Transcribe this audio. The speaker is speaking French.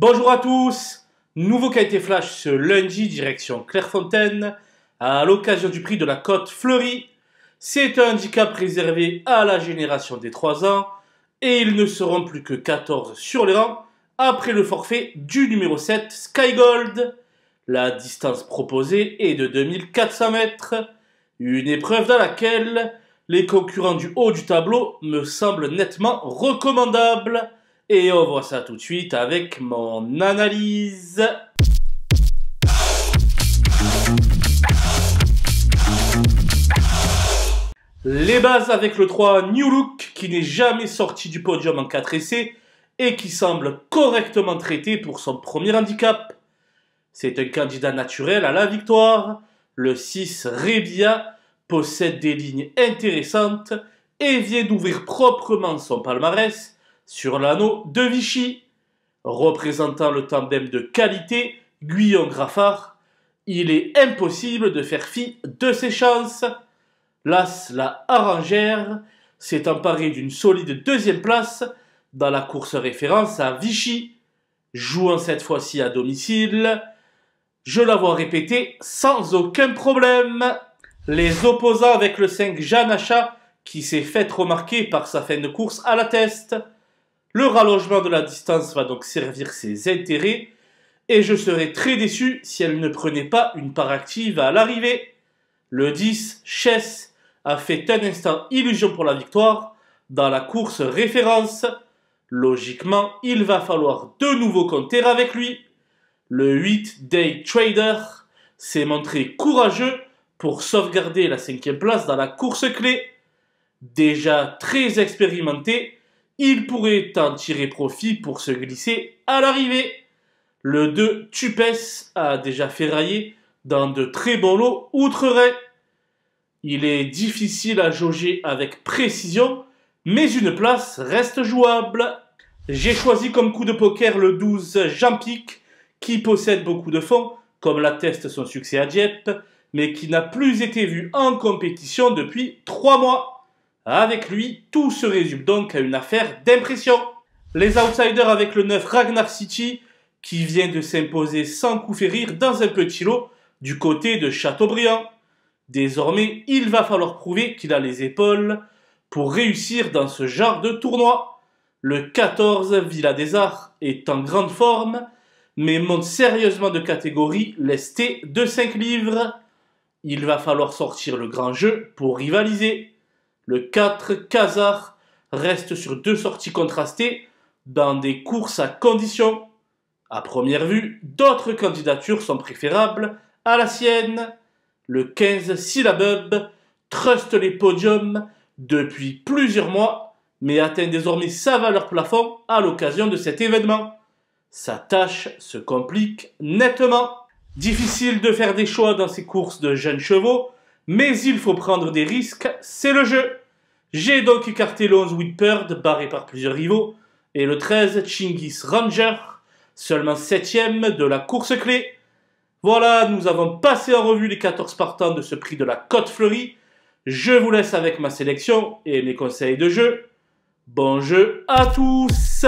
Bonjour à tous, nouveau qualité flash ce lundi direction Clairefontaine à l'occasion du prix de la Côte Fleurie. C'est un handicap réservé à la génération des 3 ans et ils ne seront plus que 14 sur les rangs après le forfait du numéro 7 Skygold. La distance proposée est de 2400 mètres, une épreuve dans laquelle les concurrents du haut du tableau me semblent nettement recommandables. Et on voit ça tout de suite avec mon analyse. Les bases avec le 3 New Look qui n'est jamais sorti du podium en 4 essais et qui semble correctement traité pour son premier handicap. C'est un candidat naturel à la victoire. Le 6 Rebia possède des lignes intéressantes et vient d'ouvrir proprement son palmarès sur l'anneau de Vichy. Représentant le tandem de qualité Guyon-Graffard, il est impossible de faire fi de ses chances. L'As, la Harangère, s'est emparée d'une solide deuxième place dans la course référence à Vichy, jouant cette fois-ci à domicile. Je la vois sans aucun problème. Les opposants avec le 5 Achat, qui s'est fait remarquer par sa fin de course à la teste. Le rallongement de la distance va donc servir ses intérêts, et je serais très déçu si elle ne prenait pas une part active à l'arrivée. Le 10, Chess, a fait un instant illusion pour la victoire dans la course référence. Logiquement, il va falloir de nouveau compter avec lui. Le 8, Day Trader, s'est montré courageux pour sauvegarder la cinquième place dans la course clé. Déjà très expérimenté, il pourrait en tirer profit pour se glisser à l'arrivée. Le 2 Tupes a déjà ferraillé dans de très bons lots outre Il est difficile à jauger avec précision, mais une place reste jouable. J'ai choisi comme coup de poker le 12 Jean Pic, qui possède beaucoup de fonds, comme l'atteste son succès à Dieppe, mais qui n'a plus été vu en compétition depuis 3 mois. Avec lui, tout se résume donc à une affaire d'impression. Les outsiders avec le 9 Ragnar City qui vient de s'imposer sans coup férir dans un petit lot du côté de Chateaubriand. Désormais, il va falloir prouver qu'il a les épaules pour réussir dans ce genre de tournoi. Le 14 Villa des Arts est en grande forme, mais monte sérieusement de catégorie l'esté de 5 livres. Il va falloir sortir le grand jeu pour rivaliser. Le 4, Kazar reste sur deux sorties contrastées dans des courses à condition. À première vue, d'autres candidatures sont préférables à la sienne. Le 15, Syllabub truste les podiums depuis plusieurs mois, mais atteint désormais sa valeur plafond à l'occasion de cet événement. Sa tâche se complique nettement. Difficile de faire des choix dans ces courses de jeunes chevaux, mais il faut prendre des risques, c'est le jeu. J'ai donc écarté le 11 Whitbird, barré par plusieurs rivaux, et le 13 Chingis Ranger, seulement 7ème de la course clé. Voilà, nous avons passé en revue les 14 partants de ce prix de la Côte Fleurie. Je vous laisse avec ma sélection et mes conseils de jeu. Bon jeu à tous